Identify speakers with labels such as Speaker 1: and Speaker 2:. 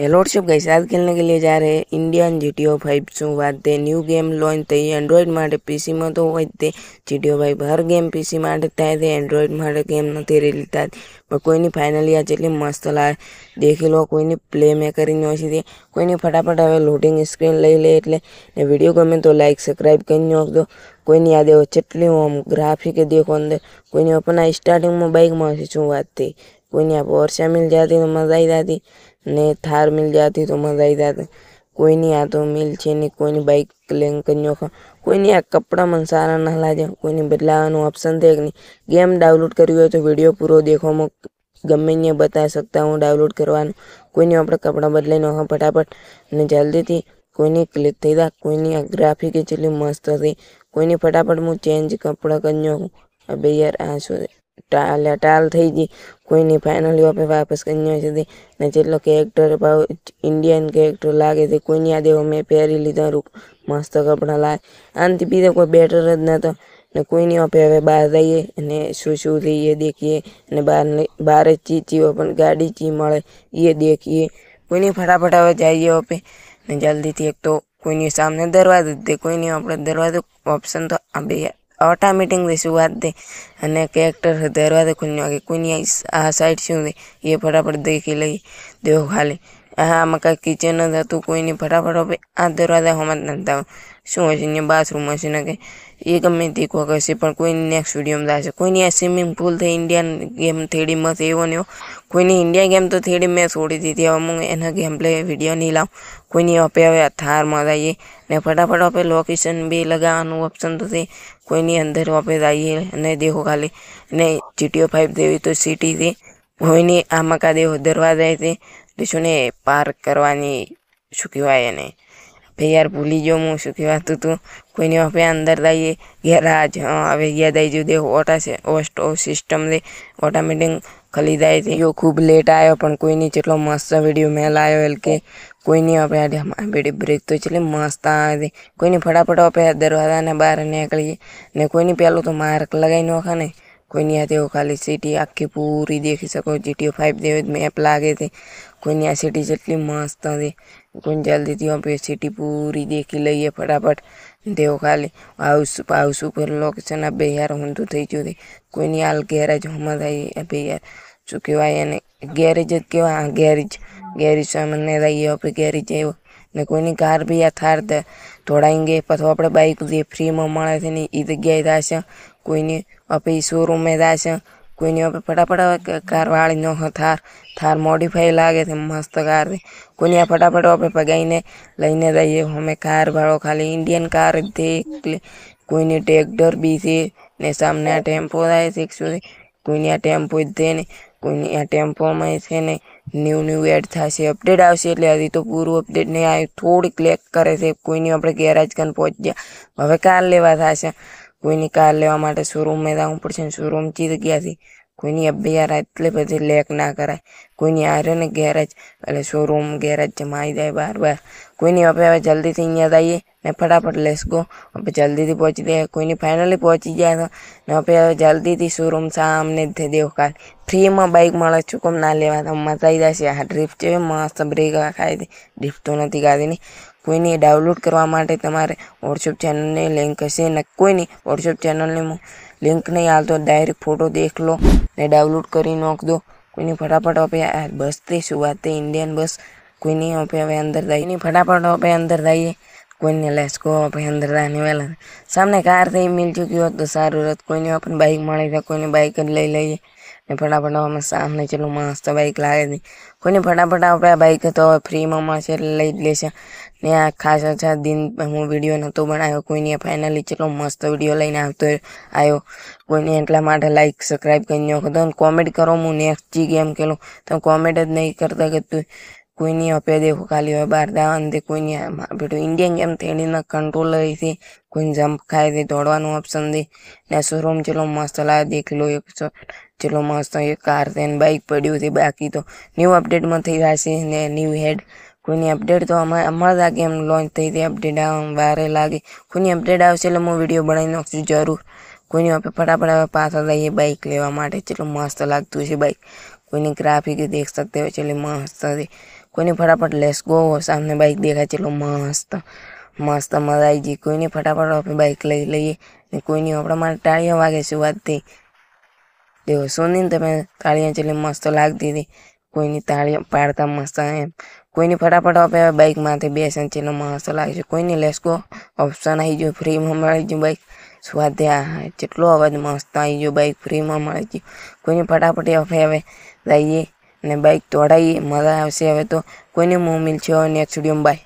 Speaker 1: hello सब guys आज खेलने के लिए जा रहे ઇન્ડિયન જીટીઓ ફાઇવ શું વાત તે ન્યૂ ગેમ લોન્ચ થઈ એન્ડ્રોઈડ માટે પીસીમાં તો હોય તે જીટીઓ ફાઇવ હર ગેમ પીસી માટે થાય તે એન્ડ્રોઈડ માટે ગેમ નથી રિલીઝ થતી પણ કોઈની ફાઇનલી આ જેટલી મસ્ત લાગે દેખી લો કોઈની પ્લે મેકરીની હોય છે કોઈની ફટાફટ હવે લોડિંગ સ્ક્રીન લઈ લે એટલે ને વિડીયો ગમે તો લાઈક સબસ્ક્રાઈબ કરી નાખજો કોઈની યાદ એવો જેટલી આમ ગ્રાફિક દેખો અંદર કોઈની આપણને સ્ટાર્ટિંગમાં બાઇકમાં શું વાત થઈ કોઈની આ ઓર શામિલ જતી મજા આવી જતી ને થાર મળી જાતી તો મજા આવી જાત કોઈ નહી આતો મિલ છે ની કોઈ નહી બાઈક ક્લિંગ કર ન્યો કોઈ નહી કપડા મન સારા નહલાજે કોઈ નહી બદલાવાનું ઓપ્શન દેક ની ગેમ ડાઉનલોડ કરીયો તો વિડિયો પૂરો દેખવામાં ગમમે ને બતાઈ શકતા હું ડાઉનલોડ કરવાનો કોઈ નહી આપણે કપડા બદલઈ નો હ ફટાફટ ને જલ્દી થી કોઈ નહી ક્લીતઈદાર કોઈ નહી ગ્રાફિક એટલે મસ્ત હતી કોઈ નહી ફટાફટ હું ચેન્જ કપડા કર ન્યો અબે યાર આસો ટાલ થઈ ગઈ કોઈની ફાઇનલ આપણે વાપસ કરી છે ને જેટલો કેરેક્ટર ભાવ ઇન્ડિયન કેરેક્ટર લાગે છે કોઈની આ દેવો મેં પહેરી લીધા રૂપ મસ્ત કપડાં લાગે આનાથી બીજો કોઈ બેટર જ નહોતો ને કોઈની આપણે હવે બહાર જઈએ અને શું શું થઈએ દેખીએ અને બહાર બહાર જ ચીચીઓ પણ ગાડી ચી મળે એ દેખીએ કોઈની ફટાફટ હવે જઈએ આપણે ને જલ્દીથી એક તો કોઈની સામે દરવાજો દે કોઈની આપણે દરવાજો ઓપ્શન તો આપણે ઓટા મીટિંગ વિશે વાત દે અને કેરેક્ટર દરવાજો ખુલ્યો કે કોઈની આ સાઈડ શું છે એ ફટાફટ દેખી લઈ દેવો ખાલી હા મકા કિચન જ હતું કોઈની ફટાફટ આ દરવાજા હોમાં જ નથી શું હશે ને બાથરૂમ હશે ને કે એ ગમે તે કોક હશે પણ કોઈની નેક્સ્ટ વિડીયોમાં થશે કોઈની આ સ્વિમિંગ પૂલ થઈ ઇન્ડિયન ગેમ થ્રીડીમાં એવો ને એવો કોઈની ઇન્ડિયા ગેમ તો થ્રીડી મેં છોડી દીધી હવે હું એના ગેમ પ્લે વિડીયો નહીં લાવું કોઈની આપે હવે થારમાં થઈએ ને ફટાફટ આપણે લોકેશન બી લગાવવાનું ઓપ્શન તો છે કોઈ ની અંદર વાપે લાઈએ ને દેખો ખાલી ને ટીઓ 5 દેવી તો સીટી થી કોઈ ની આમાં કા દે ઓ દરવાજે થી કિશુને પાર્ક કરવાની શું કેવા એને ભઈar ભૂલી ગયો હું શું કેવા તું કોઈ ની વાપે અંદર લાઈએ ગેરાજ હવે યાદ આવી જુ દેખો ઓટા છે ઓટો સિસ્ટમ રે ઓટોમેટિંગ ખરીદાય થઈ ગયો ખૂબ લેટ આવ્યો પણ કોઈ નહીં જેટલો મસ્ત વિડીયો મેં લાવ્યો એટલે કે કોઈ નહીં આપણે આજે અમારા વિડીયો બ્રેક તો એટલે મસ્ત આવે કોઈની ફટાફટ આપણે દરવાજાને બહાર નીકળીએ ને કોઈની પહેલું તો માર્ક લગાવી નોખા ને કોઈની આ તેઓ ખાલી સિટી આખી પૂરી દેખી શકો જીટીઓ ફાઇવ જેવી મેપ લાગે છે કોઈની આ સિટી જેટલી મસ્ત હતી કોઈ જલ્દીથી આપણે સિટી પૂરી દેખી લઈએ ફટાફટ તેઓ ખાલી હાઉસ હાઉસ ઉપર લોકેશન આ બે યાર ઊંધું થઈ ગયું હતું કોઈની હાલ ગેરેજ હમણાં થઈ બે યાર જો કે વાયને ગેરેજ જ કેવા હા ગેરેજ ગેરી સામે રહીયો કે ગેરેજ ને કોઈની કાર ભી આ થાર દે થોડાएंगे પથો આપણે બાઈક ફ્રી માં મળે છે ની ઈ જગ્યાએ રહે છે કોઈને આપણે શોરૂમ એ રહે છે કોઈને આપણે फटाफट કાર વાળી નો હ થાર થાર મોડિફાઈ લાગે છે મસ્ત કાર કોઈને फटाफट આપણે પગાઈને લઈને જાયે અમે કાર વાળો ખાલી ઇન્ડિયન કાર દેખ કોઈને ટ્રેક્ટર બી છે ને સામે ટેમ્પો આય છે કુનીયા ટેમ્પો દેને કોઈ નહી આ ટેમ્પોમાં છે ને ન્યુ ન્યુ એડ થશે અપડેટ આવશે એટલે હજી તો પૂરું અપડેટ નહી આયું થોડીક લેક કરે છે કોઈ નહી આપણે ગેરેજ કન પહોંચ ગયા હવે કાર લેવા થાશે કોઈ નહી કાર લેવા માટે શોરૂમમાં જવું પડશે શોરૂમ થી જ ગયા થી કોઈની અભિયારા એટલે પછી લેક ના કરાય કોઈની હારે ને ગેરેજ એટલે શોરૂમ ગેરેજ જમાઈ જાય બાર બાર કોઈની હવે હવે જલ્દીથી અહીંયા જઈએ ને ફટાફટ લેસ ગો હવે જલ્દીથી પહોંચી દે કોઈની ફાઇનલી પહોંચી જાય ને હવે હવે જલ્દીથી શોરૂમ સામને જ દેખાય ફ્રીમાં બાઇક મળે છું કોમ ના લેવા તો મજા આવી જશે આ ડ્રીફ છે મસ્ત બ્રેક ખાઈ ડ્રીફ તો નથી ખાધી નહીં કોઈને ડાઉનલોડ કરવા માટે તમારે વોટ્સઅપ ચેનલની લિંક હશે ને કોઈની વોટ્સઅપ ચેનલની લિંક નહીં હાલતો ડાયરેક્ટ ફોટો દેખ લો ને ડાઉનલોડ કરી નાખ દો કોઈની ફટાફટ આપે બસ તે શું વાત ઇન્ડિયન બસ કોઈની આપે હવે અંદર દઈએ ફટાફટ આપે અંદર દઈએ કોઈ ન લેસકો અભયંદર દાને વાળ સામે કાર થી મળ્યું કે ઓ તો સારું રત કોઈ ન આપણ બાઈક માંડી તો કોઈ ન બાઈક જ લઈ લઈએ ને પણ આપણ આવા માં સામે ચલ મસ્ત બાઈક લાગે ને કોઈ ફટાફટ આપ બે બાઈક તો ફ્રી માં માં સે લઈ લે છે ને આ ખાસા છ દિન પર હું વિડિયો નતો બનાવ્યો કોઈ ન ફાઇનલી ચલ મસ્ત વિડિયો લઈને આવતો આયો કોઈ ન એટલા માટે લાઈક સબ્સ્ક્રાઇબ કર નિયો તો કોમેન્ટ કરો હું નેક્સ્ટ જી ગેમ खेळું તમે કોમેન્ટ જ નહી કરતા કે તું કોઈની અપે દેખો ખાલી હોય બહાર દાવાની કોઈની પેલું ઇન્ડિયન ગેમ થેડીના કંટ્રોલ થી કોઈને જમ્પ ખાય છે દોડવાનું ઓપ્શન દે ને શોરૂમ ચેલો મસ્ત લાવે દેખલો એક ચેલો મસ્ત એક કાર છે ને બાઇક પડ્યું છે બાકી તો ન્યૂ અપડેટમાં થઈ જશે ને ન્યૂ હેડ કોઈની અપડેટ તો અમારે અમારા ગેમ લોન્ચ થઈ હતી અપડેટ વારે લાગે કોઈની અપડેટ આવશે એટલે હું વિડીયો બનાવી નાખશું જરૂર કોઈની આપણે ફટાફટ હવે પાછા લઈએ બાઇક લેવા માટે ચેટલું મસ્ત લાગતું છે બાઇક કોઈની ગ્રાફિક દેખ શકતા હોય છે એટલે મસ્ત કોઈની ફટાફટ લેસ ગો સામને બાઇક દેખાય છે એટલું મસ્ત મસ્ત મજા આવી જઈ કોઈની ફટાફટ આપણે બાઇક લઈ લઈએ ને કોઈની આપણા માટે ટાળીઓ વાગે શુવાતથી દેવો સોની તમે તાળીઓ ચેટલી મસ્ત લાગતી હતી કોઈની તાળી પાડતા મસ્ત એમ કોઈની ફટાફટ આપણે બાઇકમાંથી બેસે ચેલો મસ્ત લાગે છે કોઈની લેસકો ઓપ્શન આવી ગયો ફ્રીમાં મળે છે બાઇક સ્વાધ્યાય જેટલો અવાજ મસ્ત આવી ગયો બાઇક ફ્રીમાં મળે છે કોઈની ફટાફટ આપણે હવે લઈએ અને બાઇક તોડાવી મજા આવશે હવે તો કોઈને હું મિલ છે નેક્સ્ટ વિડીયોમાં બાય